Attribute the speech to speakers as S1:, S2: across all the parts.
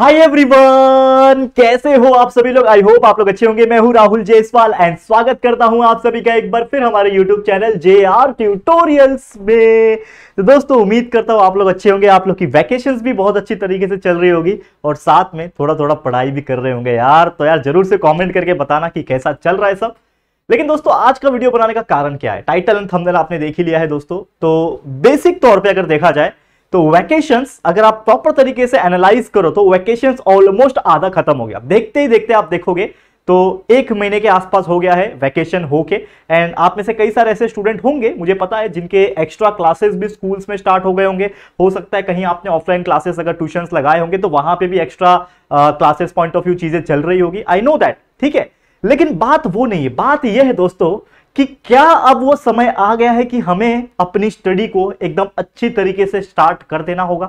S1: hi everyone कैसे हो आप सभी लोग आई होप आप लोग अच्छे होंगे मैं हूं राहुल जयसवाल एंड स्वागत करता हूं आप सभी का एक बार फिर हमारे YouTube channel J R tutorials में तो दोस्तों उम्मीद करता हूं आप लोग अच्छे होंगे आप लोग की वैकेशंस भी बहुत अच्छी तरीके से चल रही होगी और साथ में थोड़ा थोड़ा पढ़ाई भी कर रहे होंगे यार तो यार जरूर से कॉमेंट करके बताना कि कैसा चल रहा है सब लेकिन दोस्तों आज का वीडियो बनाने का कारण क्या है टाइटल एंड थंबनेल आपने देख ही लिया है दोस्तों तो बेसिक तौर पर अगर देखा जाए तो वैकेशंस अगर आप प्रॉपर तरीके से एनालाइज करो तो वैकेशंस ऑलमोस्ट आधा खत्म हो गया देखते ही देखते आप देखोगे तो एक महीने के आसपास हो गया है वैकेशन होके एंड आप में से कई सारे ऐसे स्टूडेंट होंगे मुझे पता है जिनके एक्स्ट्रा क्लासेस भी स्कूल्स में स्टार्ट हो गए होंगे हो सकता है कहीं आपने ऑफलाइन क्लासेस अगर ट्यूशंस लगाए होंगे तो वहां पे भी extra classes point of view चीजें चल रही होगी आई नो दैट ठीक है लेकिन बात वो नहीं है बात यह है दोस्तों कि क्या अब वो समय आ गया है कि हमें अपनी स्टडी को एकदम अच्छी तरीके से स्टार्ट कर देना होगा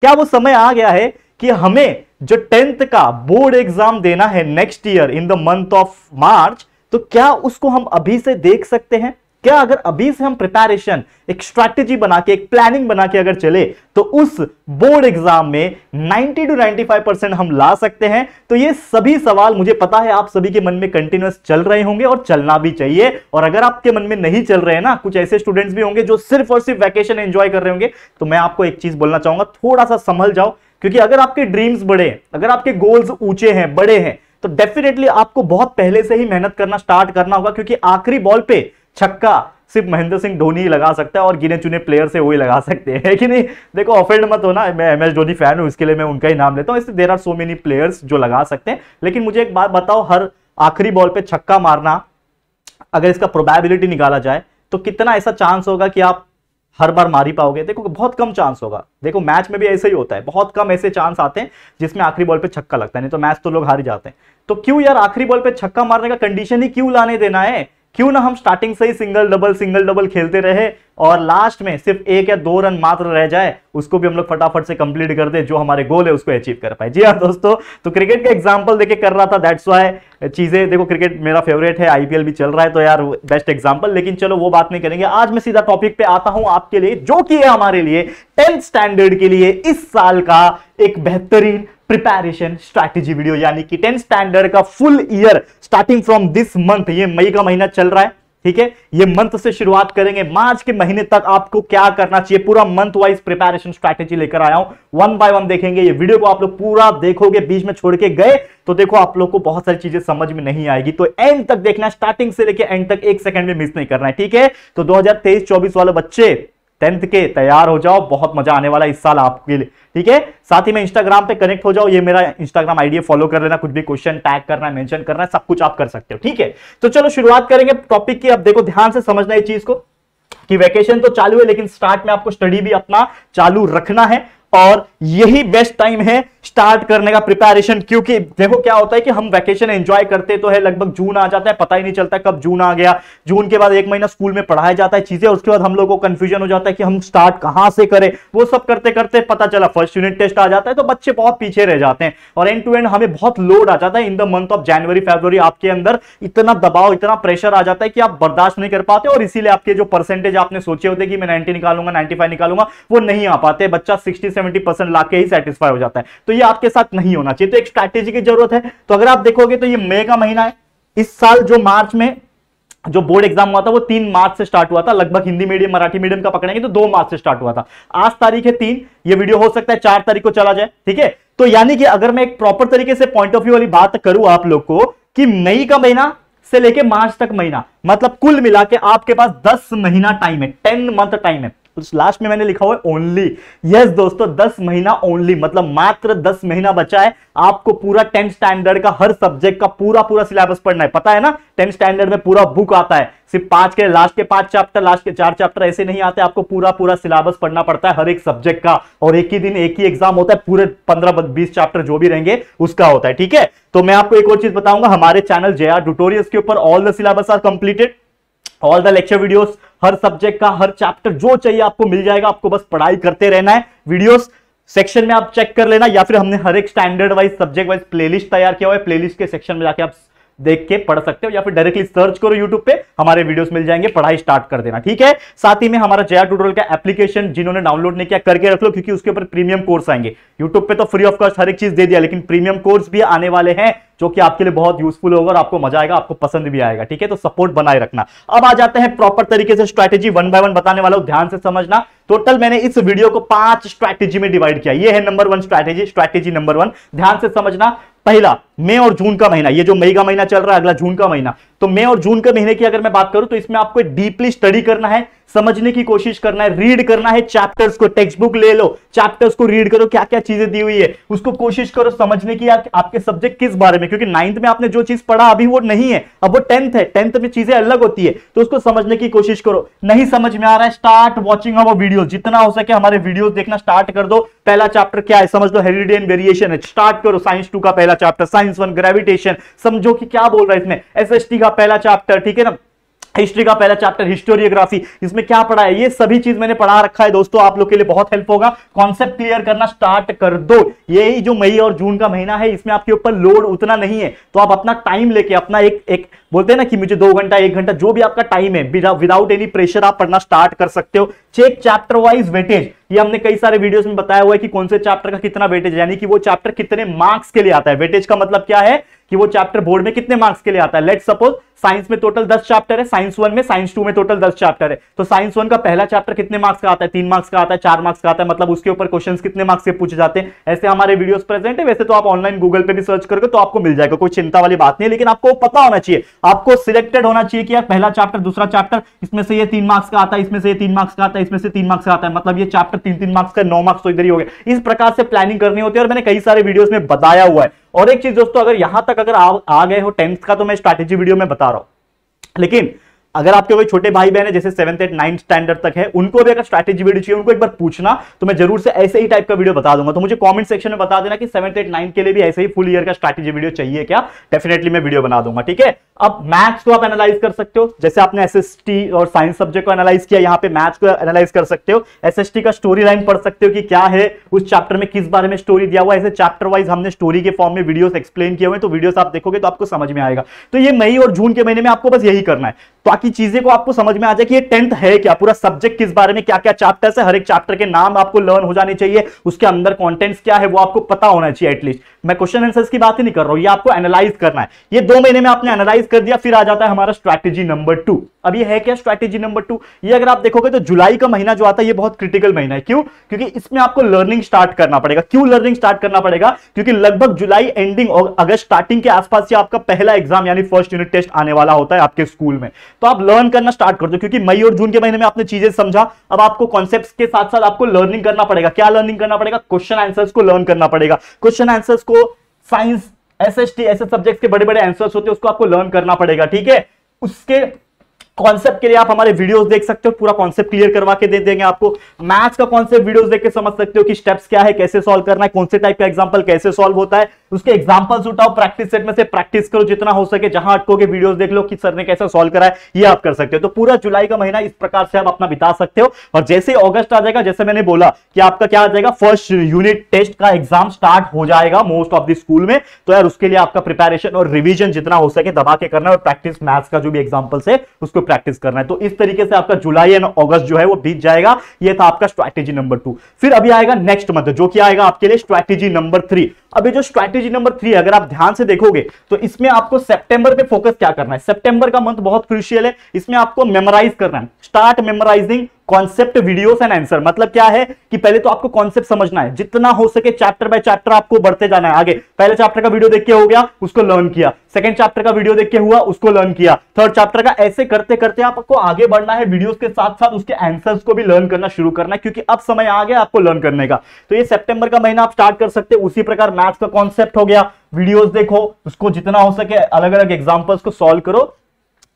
S1: क्या वो समय आ गया है कि हमें जो टेंथ का बोर्ड एग्जाम देना है next year in the month of March तो क्या उसको हम अभी से देख सकते हैं क्या अगर अभी से हम प्रिपेरेशन एक स्ट्रैटेजी बना के एक प्लानिंग बना के अगर चले तो उस बोर्ड एग्जाम में 90 टू 95 परसेंट हम ला सकते हैं तो ये सभी सवाल मुझे पता है आप सभी के मन में कंटिन्यूस चल रहे होंगे और चलना भी चाहिए और अगर आपके मन में नहीं चल रहे हैं ना कुछ ऐसे स्टूडेंट्स भी होंगे जो सिर्फ और सिर्फ वैकेशन एंजॉय कर रहे होंगे तो मैं आपको एक चीज बोलना चाहूंगा थोड़ा सा संभल जाओ क्योंकि अगर आपके ड्रीम्स बड़े अगर आपके गोल्स ऊंचे हैं बड़े हैं तो डेफिनेटली आपको बहुत पहले से ही मेहनत करना स्टार्ट करना होगा क्योंकि आखिरी बॉल पे छक्का सिर्फ महेंद्र सिंह धोनी ही लगा सकता है और गिने चुने प्लेयर से वही लगा सकते हैं कि नहीं देखो ऑफेंड मत होना मैं एम एस धोनी फैन हूँ इसके लिए मैं उनका ही नाम लेता हूँ इससे there are so many players जो लगा सकते हैं लेकिन मुझे एक बात बताओ हर आखिरी बॉल पे छक्का मारना अगर इसका प्रोबेबिलिटी निकाला जाए तो कितना ऐसा चांस होगा कि आप हर बार मारी पाओगे देखो बहुत कम चांस होगा देखो मैच में भी ऐसे ही होता है बहुत कम ऐसे चांस आते हैं जिसमें आखिरी बॉल पे छक्का लगता है नहीं तो मैच तो लोग हार जाते हैं तो क्यों यार आखिरी बॉल पे छक्का मारने का कंडीशन ही क्यों लाने देना है क्यों ना हम स्टार्टिंग से ही सिंगल डबल सिंगल डबल खेलते रहे और लास्ट में सिर्फ एक या दो रन मात्र रह जाए उसको भी हम लोग फटाफट से कंप्लीट कर दे जो हमारे गोल है उसको अचीव कर पाए जी हाँ दोस्तों तो क्रिकेट का एग्जाम्पल देके कर रहा था दैट्स वाई चीजें देखो क्रिकेट मेरा फेवरेट है आईपीएल भी चल रहा है तो यार बेस्ट एग्जाम्पल लेकिन चलो वो बात नहीं करेंगे आज मैं सीधा टॉपिक पे आता हूं आपके लिए जो कि है हमारे लिए टेंथ स्टैंडर्ड के लिए इस साल का एक बेहतरीन प्रिपेरेशन स्ट्रैटेजी वीडियो यानी कि टेंथ स्टैंडर्ड का full year starting from this month ये मई का महीना चल रहा है ठीक है ये मंथ से शुरुआत करेंगे मार्च के महीने तक आपको क्या करना चाहिए पूरा मंथ वाइज प्रिपेरेशन स्ट्रैटेजी लेकर आया हूं वन बाय वन देखेंगे ये वीडियो को आप लोग पूरा देखोगे बीच में छोड़ के गए तो देखो आप लोग को बहुत सारी चीजें समझ में नहीं आएगी तो एंड तक देखना स्टार्टिंग से लेकर एंड तक एक सेकंड में मिस नहीं करना है ठीक है तो दो हजार वाले बच्चे टेंथ के तैयार हो जाओ बहुत मजा आने वाला इस साल आपके लिए ठीक है साथ ही में इंस्टाग्राम पे कनेक्ट हो जाओ ये मेरा इंस्टाग्राम आईडी फॉलो कर लेना कुछ भी क्वेश्चन टैग करना है मेंशन करना है सब कुछ आप कर सकते हो ठीक है तो चलो शुरुआत करेंगे टॉपिक की अब देखो ध्यान से समझना है चीज को कि वैकेशन तो चालू है लेकिन स्टार्ट में आपको स्टडी भी अपना चालू रखना है और यही बेस्ट टाइम है स्टार्ट करने का प्रिपेरेशन क्योंकि देखो क्या होता है कि हम वैकेशन एंजॉय करते तो है लगभग जून आ जाता है पता ही नहीं चलता कब जून आ गया जून के बाद एक महीना स्कूल में पढ़ाया जाता है चीजें उसके बाद हम लोग को कंफ्यूजन हो जाता है कि हम स्टार्ट कहां से करें वो सब करते करते पता चला फर्स्ट यूनिट टेस्ट आ जाता है तो बच्चे बहुत पीछे रह जाते हैं और एंड टू एंड हमें बहुत लोड आ जाता है in the month of January February आपके अंदर इतना दबाव इतना प्रेशर आ जाता है कि आप बर्दाश्त नहीं कर पाते और इसीलिए आपके जो परसेंटेज आपने सोचे होते कि मैं नाइनटी निकालूंगा नाइनटी निकालूंगा वो नहीं आ पाते बच्चा सिक्सटी सेवेंटी परसेंट लाके ही सेटिस्फाई हो जाता है तो ये आपके साथ नहीं होना चाहिए तो एक स्ट्रैटेजी की जरूरत है तो अगर आप देखोगे तो ये मई का महीना है इस साल जो मार्च में जो बोर्ड एग्जाम हुआ था वो तीन मार्च से स्टार्ट हुआ था लगभग हिंदी मीडियम मराठी मीडियम का पकड़ेंगे तो दो मार्च से स्टार्ट हुआ था आज तारीख है तीन ये वीडियो हो सकता है चार तारीख को चला जाए ठीक है तो यानी कि अगर मैं एक प्रॉपर तरीके से पॉइंट ऑफ व्यू वाली बात करूं आप लोग को कि मई का महीना से लेके मार्च तक महीना मतलब कुल मिला के आपके पास दस महीना टाइम है टेन मंथ टाइम है लास्ट में मैंने लिखा हुआ है ओनली यस दोस्तों दस महीना ओनली मतलब मात्र दस महीना बचा है आपको पूरा टेंथ स्टैंडर्ड का हर सब्जेक्ट का पूरा पूरा सिलेबस पढ़ना है पता है ना टेंथ स्टैंडर्ड में पूरा बुक आता है सिर्फ पांच के लास्ट के पांच चैप्टर लास्ट के चार चैप्टर ऐसे नहीं आते आपको पूरा पूरा सिलेबस पढ़ना पड़ता है हर एक सब्जेक्ट का और एक ही दिन एक ही एग्जाम होता है पूरे पंद्रह बीस चैप्टर जो भी रहेंगे उसका होता है ठीक है तो मैं आपको एक और चीज बताऊंगा हमारे चैनल जया आर के ऊपर all the syllabus are completed all the lecture videos हर सब्जेक्ट का हर चैप्टर जो चाहिए आपको मिल जाएगा आपको बस पढ़ाई करते रहना है वीडियोस सेक्शन में आप चेक कर लेना या फिर हमने हर एक standard wise subject wise playlist तैयार किया हुआ है प्लेलिस्ट के सेक्शन में जाके आप देख के पढ़ सकते हो या फिर डायरेक्टली सर्च करो यूट्यूब पे हमारे वीडियोस मिल जाएंगे पढ़ाई स्टार्ट कर देना ठीक है साथ ही में हमारा जया ट्यूटोरियल का एप्लीकेशन जिन्होंने डाउनलोड नहीं किया करके रख लो क्योंकि उसके ऊपर प्रीमियम कोर्स आएंगे यूट्यूब पे तो फ्री ऑफ कॉस्ट हर एक चीज दे दिया लेकिन प्रीमियम कोर्स भी आने वाले हैं जो कि आपके लिए बहुत यूजफुल होगा और आपको मजा आएगा आपको पसंद भी आएगा ठीक है तो सपोर्ट बनाए रखना अब आ जाते हैं प्रॉपर तरीके से स्ट्रैटेजी वन बाय वन बताने वाला हूं ध्यान से समझना टोटल मैंने इस वीडियो को पांच स्ट्रैटेजी में डिवाइड किया ये है number one strategy strategy number one ध्यान से समझना पहला मई और जून का महीना ये जो मई का महीना चल रहा है अगला जून का महीना तो मई और जून के महीने की अगर मैं बात करूं तो इसमें आपको डीपली स्टडी करना है समझने की कोशिश करना है रीड करना है चैप्टर्स को टेक्स्ट बुक ले लो चैप्टर्स को रीड करो क्या क्या चीजें दी हुई है उसको कोशिश करो समझने की आप, आपके सब्जेक्ट किस बारे में क्योंकि नाइन्थ में आपने जो चीज पढ़ा अभी वो नहीं है अब वो टेंथ है टेंथ में चीजें अलग होती है तो उसको समझने की कोशिश करो नहीं समझ में आ रहा है स्टार्ट वॉचिंग अवर वीडियो जितना हो सके हमारे वीडियो देखना स्टार्ट कर दो पहला चैप्टर क्या है समझ लो हेरिडियन वेरिएशन है स्टार्ट करो साइंस टू का पहला chapter science science one gravitation समझो कि क्या बोल रहा है इसमें एस का पहला चैप्टर ठीक है ना हिस्ट्री का पहला चैप्टर हिस्टोरियोग्राफी इसमें क्या पढ़ा है ये सभी चीज मैंने पढ़ा रखा है दोस्तों आप लोग के लिए बहुत हेल्प होगा कॉन्सेप्ट क्लियर करना स्टार्ट कर दो यही जो मई और जून का महीना है इसमें आपके ऊपर लोड उतना नहीं है तो आप अपना टाइम लेके अपना एक एक बोलते हैं ना कि मुझे दो घंटा एक घंटा जो भी आपका टाइम है विदाउट एनी प्रेशर आप पढ़ना स्टार्ट कर सकते हो चेक चैप्टर वाइज वेटेज ये हमने कई सारे वीडियोस में बताया हुआ है कि कौन से चैप्टर का कितना वेटेज यानी कि वो चैप्टर कितने मार्क्स के लिए आता है वेटेज का मतलब क्या है कि वो चैप्टर बोर्ड में कितने मार्क्स के लिए आता है लेट सपोज साइंस में टोटल दस चैप्टर है साइंस वन में साइंस टू में टोटल दस चैप्टर है तो साइंस वन का पहला चैप्टर कितने मार्क्स का आता है तीन मार्क्स का आता है चार मार्क्स का आता है मतलब उसके ऊपर क्वेश्चन कितने मार्क्स के पूछे जाते हैं ऐसे हमारे वीडियो प्रेजेंट है वैसे तो आप ऑनलाइन गूगल पर भी सर्च करोगे तो आपको मिल जाएगा कोई चिंता वाली बात नहीं लेकिन आपको पता होना चाहिए आपको सिलेक्टेड होना चाहिए कि यार पहला चैप्टर दूसरा चैप्टर इसमें से ये तीन मार्क्स का आता है इसमें से ये तीन मार्क्स का आता है इसमें से तीन मार्क्स का आता है मतलब ये चैप्टर तीन तीन मार्क्स का नौ मार्क्स तो इधर ही हो गया इस प्रकार से प्लानिंग करनी होती है और मैंने कई सारे वीडियोज में बताया हुआ है और एक चीज दोस्तों अगर यहां तक अगर आ, आ गए हो टेंथ का तो मैं स्ट्रैटेजी वीडियो में बता रहा हूं लेकिन अगर आपके कोई छोटे भाई बहन है जैसे सेवंथ एट नाइन्थ स्टैंडर्ड तक है उनको भी अगर स्ट्रैटेजी वीडियो चाहिए उनको एक बार पूछना तो मैं जरूर से ऐसे ही टाइप का वीडियो बता दूंगा तो मुझे कमेंट सेक्शन में बता देना कि सेवंथ एट नाइन्थ के लिए भी ऐसे ही फुल ईयर का स्ट्रैटेजी वीडियो चाहिए क्या डेफिनेटली मैं वीडियो बना दूंगा ठीक है अब मैथ्स को आप एनालाइज कर सकते हो जैसे आपने एसएसटी और साइंस सब्जेक्ट को एनालाइज किया यहाँ पे मैथ्स को एनालाइज कर सकते हो एसएसटी का स्टोरी लाइन पढ़ सकते हो कि क्या है उस चैप्टर में किस बारे में स्टोरी दिया हुआ है ऐसे चैप्टर वाइज हमने स्टोरी के फॉर्म में वीडियोस एक्सप्लेन किए हुए तो वीडियोस आप देखोगे तो आपको समझ में आएगा तो ये मई और जून के महीने में आपको बस यही करना है बाकी चीजें को आपको समझ में आ जाए कि ये टेंथ है क्या पूरा सब्जेक्ट किस बारे में क्या क्या चैप्टर है हर एक चैप्टर के नाम आपको लर्न हो जाने चाहिए उसके अंदर कॉन्टेंट्स क्या है वो आपको पता होना चाहिए एटलीस्ट मैं क्वेश्चन आंसर्स की बात ही नहीं कर रहा हूँ ये आपको एनालाइज करना है ये दो महीने में आपने एनालाइज कर दिया फिर आ जाता है हमारा स्ट्रैटेजी नंबर टू अब ये है क्या स्ट्रैटेजी नंबर टू ये अगर आप देखोगे तो जुलाई का महीना जो आता है ये बहुत क्रिटिकल महीना है क्यों क्योंकि इसमें आपको लर्निंग स्टार्ट करना पड़ेगा क्यों लर्निंग स्टार्ट करना पड़ेगा क्योंकि लगभग जुलाई एंडिंग और अगस्त स्टार्टिंग के आसपास से आपका पहला एग्जाम यानी फर्स्ट यूनिट टेस्ट आने वाला होता है आपके स्कूल में तो आप लर्न करना स्टार्ट कर दो क्योंकि मई और जून के महीने में आपने चीजें समझा अब आपको कॉन्सेप्ट के साथ साथ आपको लर्निंग करना पड़ेगा क्या लर्निंग करना पड़ेगा क्वेश्चन आंसर को लर्न करना पड़ेगा क्वेश्चन आंसर को साइंस एस एस टी ऐसे सब्जेक्ट के बड़े बड़े आंसर्स होते हैं उसको आपको लर्न करना पड़ेगा ठीक है उसके कॉन्सेप्ट के लिए आप हमारे वीडियोस देख सकते हो पूरा कॉन्सेप्ट क्लियर करवा के दे देंगे आपको मैथ्स का कॉन्सेप्ट वीडियोस देख के समझ सकते हो कि स्टेप्स क्या है कैसे सॉल्व करना है कौन से टाइप का एग्जांपल कैसे सॉल्व होता है उसके एग्जाम्पल्स उठाओ प्रैक्टिस सेट में से प्रैक्टिस करो जितना हो सके जहां अटकोगे वीडियोस देख लो कि सर ने कैसा सॉल्व करा है ये आप कर सकते हो तो पूरा जुलाई का महीना इस प्रकार से आप अपना बिता सकते हो और जैसे अगस्त आ जाएगा जैसे मैंने बोला कि आपका क्या आ जाएगा फर्स्ट यूनिट टेस्ट का एग्जाम स्टार्ट हो जाएगा मोस्ट ऑफ द स्कूल में तो यार उसके लिए आपका प्रिपेरेशन और रिविजन जितना हो सके दबा के करना है और प्रैक्टिस मैथ्स का जो भी एग्जाम्पल्स है उसको प्रैक्टिस करना है तो इस तरीके से आपका जुलाई एंड ऑगस्ट जो है वो बीत जाएगा यह था आपका स्ट्रैटेजी नंबर टू फिर अभी आएगा नेक्स्ट मंथ जो कि आएगा आपके लिए स्ट्रैटेजी नंबर थ्री अभी जो स्ट्रैटेजी नंबर थ्री अगर आप ध्यान से देखोगे तो इसमें आपको सितंबर पे फोकस क्या करना है सितंबर का मंथ बहुत क्रिशियल है इसमें आपको मेमोराइज करना है start memorising concept videos and answer मतलब क्या है कि पहले तो आपको कॉन्सेप्ट समझना है जितना हो सके चैप्टर बाय चैप्टर आपको बढ़ते जाना है आगे पहले चैप्टर का वीडियो देख के हो गया उसको लर्न किया सेकंड चैप्टर का वीडियो देख के हुआ उसको लर्न किया थर्ड चैप्टर का ऐसे करते करते आपको आगे बढ़ना है वीडियोस के साथ साथ उसके आंसर्स को भी लर्न करना शुरू करना है क्योंकि अब समय आ गया आपको लर्न करने का तो ये सितंबर का महीना आप स्टार्ट कर सकते उसी प्रकार मैथ्स का कॉन्सेप्ट हो गया वीडियोस देखो उसको जितना हो सके अलग अलग एग्जांपल्स को सॉल्व करो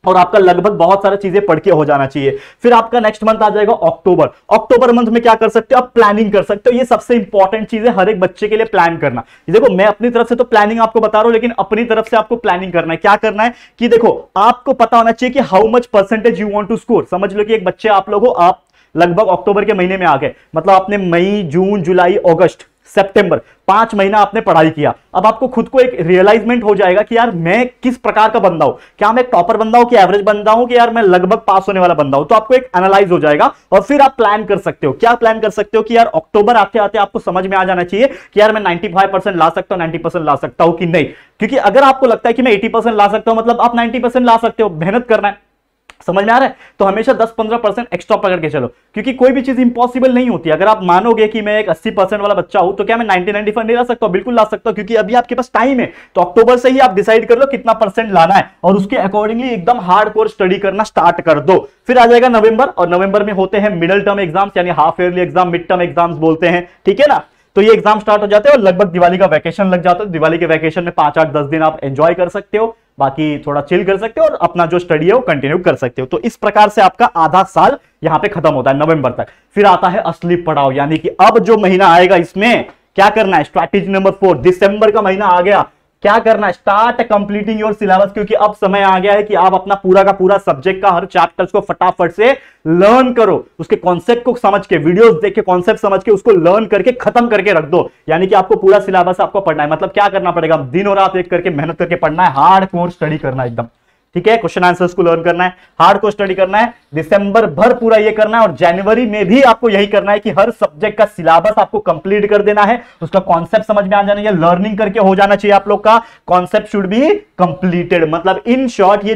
S1: और आपका लगभग बहुत सारे चीजें पढ़ के हो जाना चाहिए फिर आपका नेक्स्ट मंथ आ जाएगा अक्टूबर अक्टूबर मंथ में क्या कर सकते हो आप प्लानिंग कर सकते हो ये सबसे इंपॉर्टेंट चीज है हर एक बच्चे के लिए प्लान करना देखो मैं अपनी तरफ से तो प्लानिंग आपको बता रहा हूं लेकिन अपनी तरफ से आपको प्लानिंग करना है क्या करना है कि देखो आपको पता होना चाहिए कि how much percentage you want to score समझ लो कि एक बच्चे आप लोग आप लगभग अक्टूबर के महीने में आ गए मतलब आपने मई जून जुलाई अगस्त सितंबर पांच महीना आपने पढ़ाई किया अब आपको खुद को एक रियलाइजमेंट हो जाएगा कि यार मैं किस प्रकार का बंदा हूं क्या मैं एक टॉपर बंदा हूं कि एवरेज बंदा हूं कि यार मैं लगभग पास होने वाला बंदा हूं तो आपको एक एनालाइज हो जाएगा और फिर आप प्लान कर सकते हो क्या प्लान कर सकते हो कि यार अक्टूबर आते आते आपको समझ में आ जाना चाहिए कि यार मैं नाइन्टी ला सकता हूं नाइन्टी ला सकता हूं कि नहीं क्योंकि अगर आपको लगता है कि मैं एटी ला सकता हूं मतलब आप नाइन्टी ला सकते हो मेहनत करना है समझ में आ रहा है तो हमेशा 10-15 परसेंट एक्स्ट्रा पकड़ के चलो क्योंकि कोई भी चीज इंपॉसिबल नहीं होती अगर आप मानोगे कि मैं एक 80 परसेंट वाला बच्चा हूं तो क्या मैं 90 नाइन नहीं ला सकता बिल्कुल ला सकता हूं क्योंकि अभी आपके पास टाइम है तो अक्टूबर से ही आप डिसाइड कर लो कितना परसेंट लाना है और उसके अकॉर्डिंगली एकदम हार्ड कोर्स स्टडी करना स्टार्ट कर दो फिर आ जाएगा नवंबर और नवंबर में होते हैं मिडल टर्म एग्जाम्स यानी half yearly exam mid term exams बोलते हैं ठीक है ना तो ये एग्जाम स्टार्ट हो जाते हैं और लगभग दिवाली का वैकेशन लग जाता है दिवाली के वैकेशन में पांच आठ दस दिन आप एंजॉय कर सकते हो बाकी थोड़ा चिल कर सकते हो और अपना जो स्टडी है वो कंटिन्यू कर सकते हो तो इस प्रकार से आपका आधा साल यहाँ पे खत्म होता है नवंबर तक फिर आता है असली पड़ाव यानी कि अब जो महीना आएगा इसमें क्या करना है स्ट्रैटेजी नंबर फोर दिसंबर का महीना आ गया क्या करना स्टार्ट कंप्लीटिंग योर सिलेबस क्योंकि अब समय आ गया है कि आप अपना पूरा का पूरा सब्जेक्ट का हर चैप्टर्स को फटाफट से लर्न करो उसके कॉन्सेप्ट को समझ के वीडियोस देख के कॉन्सेप्ट समझ के उसको लर्न करके खत्म करके रख दो यानी कि आपको पूरा सिलेबस आपको पढ़ना है मतलब क्या करना पड़ेगा दिन और रात एक करके मेहनत करके पढ़ना है हार्ड कोर स्टडी करना एकदम ठीक है क्वेश्चन आंसर्स को लर्न करना है हार्ड को स्टडी करना है दिसंबर भर पूरा ये करना है और जनवरी में भी आपको यही करना है कि हर सब्जेक्ट का सिलेबस आपको कंप्लीट कर देना है तो उसका कॉन्सेप्ट समझ में आ जाना चाहिए लर्निंग करके हो जाना चाहिए आप लोग का कॉन्सेप्ट शुड बी कंप्लीटेड मतलब इन शॉर्ट ये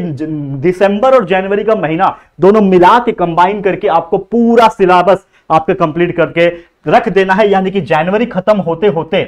S1: दिसंबर और जनवरी का महीना दोनों मिला के कंबाइन करके आपको पूरा सिलेबस आपके कंप्लीट करके रख देना है यानी कि जनवरी खत्म होते होते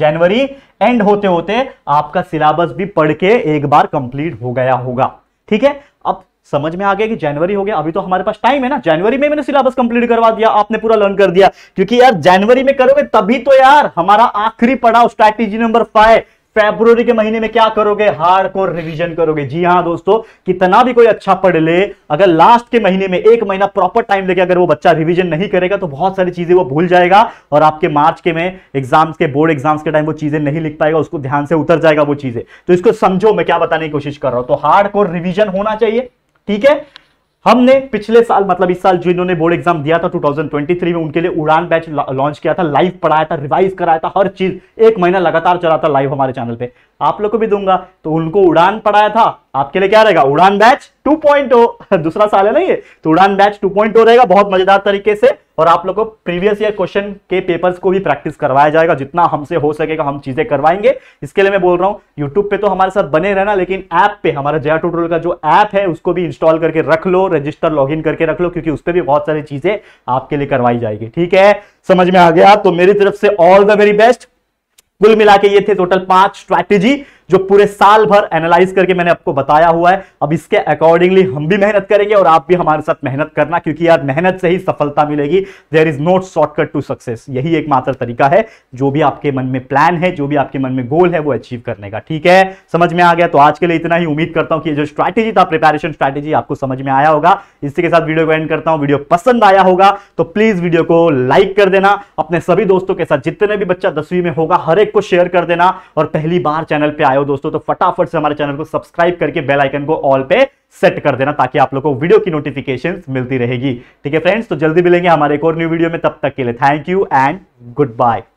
S1: जनवरी एंड होते होते आपका सिलेबस भी पढ़ के एक बार कंप्लीट हो गया होगा ठीक है अब समझ में आ गया कि जनवरी हो गया अभी तो हमारे पास टाइम है ना जनवरी में मैंने सिलेबस कंप्लीट करवा दिया आपने पूरा लर्न कर दिया क्योंकि यार जनवरी में करोगे तभी तो यार हमारा आखिरी पढ़ाओ स्ट्रैटेजी नंबर फाइव फेब्रुवरी के महीने में क्या करोगे हार्ड कोर रिविजन करोगे जी हाँ दोस्तों कितना भी कोई अच्छा पढ़ ले अगर लास्ट के महीने में एक महीना प्रॉपर टाइम लेके अगर वो बच्चा रिविजन नहीं करेगा तो बहुत सारी चीजें वो भूल जाएगा और आपके मार्च के में एग्जाम्स के बोर्ड एग्जाम्स के टाइम वो चीजें नहीं लिख पाएगा उसको ध्यान से उतर जाएगा वो चीजें तो इसको समझो मैं क्या बताने की कोशिश कर रहा हूं तो हार्ड कोर रिविजन होना चाहिए ठीक है हमने पिछले साल मतलब इस साल जिन्होंने बोर्ड एग्जाम दिया था 2023 में उनके लिए उड़ान बैच लॉन्च किया था लाइव पढ़ाया था रिवाइज कराया था हर चीज एक महीना लगातार चला था लाइव हमारे चैनल पे आप लोग को भी दूंगा तो उनको उड़ान पढ़ाया था आपके लिए क्या रहेगा उड़ान बैच 2.0 दूसरा साल है ना ये तो उड़ान बैच 2.0 रहेगा बहुत मजेदार तरीके से और आप लोग को प्रीवियस ईयर क्वेश्चन के पेपर्स को भी प्रैक्टिस करवाया जाएगा जितना हमसे हो सकेगा हम चीजें करवाएंगे इसके लिए मैं बोल रहा हूँ यूट्यूब पे तो हमारे साथ बने रहना लेकिन ऐप पे हमारा जया टूटोरियल का जो ऐप है उसको भी इंस्टॉल करके रख लो रजिस्टर लॉग करके रख लो क्योंकि उस पर भी बहुत सारी चीजें आपके लिए करवाई जाएगी ठीक है समझ में आ गया तो मेरी तरफ से ऑल द वेरी बेस्ट कुल मिला के ये थे टोटल पांच स्ट्रैटेजी जो पूरे साल भर एनालाइज करके मैंने आपको बताया हुआ है अब इसके अकॉर्डिंगली हम भी मेहनत करेंगे और आप भी हमारे साथ मेहनत करना क्योंकि यार मेहनत से ही सफलता मिलेगी there is not shortcut to success यही एकमात्र तरीका है जो भी आपके मन में प्लान है जो भी आपके मन में गोल है वो अचीव करने का ठीक है समझ में आ गया तो आज के लिए इतना ही उम्मीद करता हूं कि जो स्ट्रैटेजी था प्रिपेरेशन स्ट्रैटेजी आपको समझ में आया होगा इसी के साथ वीडियो को एंड करता हूं वीडियो पसंद आया होगा तो प्लीज वीडियो को लाइक कर देना अपने सभी दोस्तों के साथ जितने भी बच्चा दसवीं में होगा हर एक को शेयर कर देना और पहली बार चैनल पर आयो हो दोस्तों तो फटाफट से हमारे चैनल को सब्सक्राइब करके बेल आइकन को ऑल पे सेट कर देना ताकि आप लोगों को वीडियो की नोटिफिकेशन मिलती रहेगी ठीक है फ्रेंड्स तो जल्दी मिलेंगे हमारे एक और न्यू वीडियो में तब तक के लिए thank you and good bye